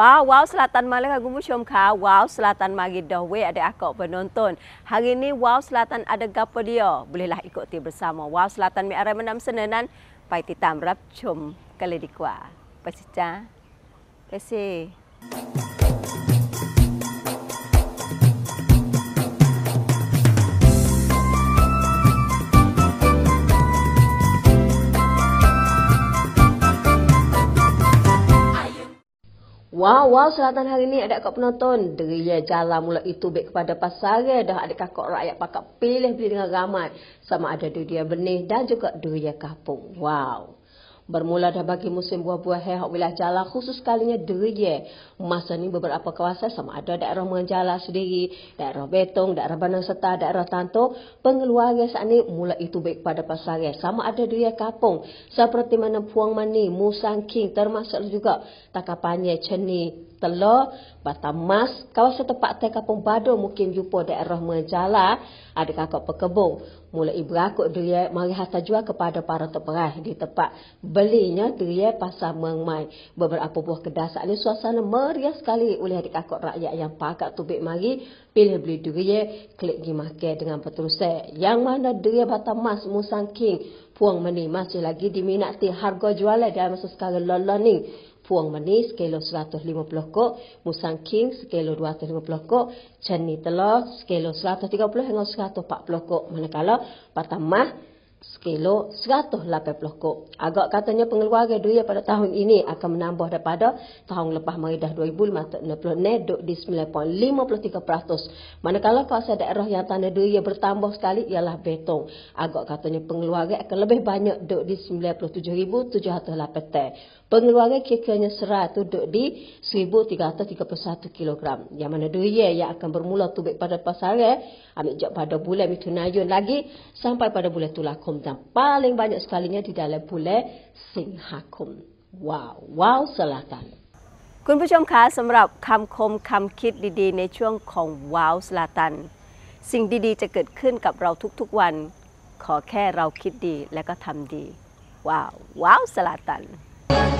Wow, wow Selatan Malang agumu syom ka. Wow Selatan mari dah we ada akok penonton. Hari ni Wow Selatan ada gapo dia. Bolehlah ikuti bersama. Wow Selatan mi arai menam senenan pai titam rap chom kali dikua. Pasica. Kasih. Kasih. Wow, wow, selatan hari ini ada kak penonton. Deria jalan mula itu baik kepada pasar dah ada kakak rakyat pakak pilih beli dengan ramai. Sama ada deria benih dan juga deria kapung. Wow. Bermula dah bagi musim buah-buah hai hok wilayah Jala khusus kalinya Deriye. Masa ni beberapa kawasan sama ada daerah Menjala sendiri, daerah Betong, daerah Bandar Serta, daerah Tanto, Pengeluar saat ni mula itu baik pada pasar sama ada Deriye Kapung seperti mana Puang Mani, Musang King termasuk juga Takapanya, Ceni, Telur, Batam Mas, kawasan tempat teh Kapung Bado mungkin jumpa daerah Menjala, ada kakak pekebung. mula berakut dia, mari hasta jual kepada para teperah di tempat belinya tu ya pasar mengmai beberapa buah kedasak ni suasana meriah sekali oleh adik akak rakyat yang pakat tu bik mari pilih beli durian ya, klik gi market dengan betul seterusnya yang mana durian batang mas musang king puang meni masih lagi diminati harga jualan dalam masa sekarang lola ni Puang Meni sekilo 150 kok, Musang King sekilo 250 kok, Cheni Telur sekilo 130 hingga 140 kok. Manakala mas sekilo 180 lah ko. Agak katanya pengeluaran duit pada tahun ini akan menambah daripada tahun lepas meridah 2560 ne duk di 9.53%. Manakala kawasan daerah yang tanah duit bertambah sekali ialah betong. Agak katanya pengeluaran akan lebih banyak duk di 97,708 lah Pengeluaran kira-kiranya serah itu duk di 1,331 kg. Yang mana duit yang akan bermula tubik pada pasaran ambil jauh pada bulan itu Mitunayun lagi sampai pada bulan Tulakon. hukum dan paling banyak sekalinya di dalam b u l a Singhakum. Wow, wow selatan. คุณผู้ชมคะสำหรับคำคมคำคิดดี ๆ ในช่วงของว้าวสลาตัน สิ่งดีๆจะเกิดขึ้นกับเราทุกๆวัน ขอแค่เราคิดดีและก็ทำดีว้าวว้าวสลาตัน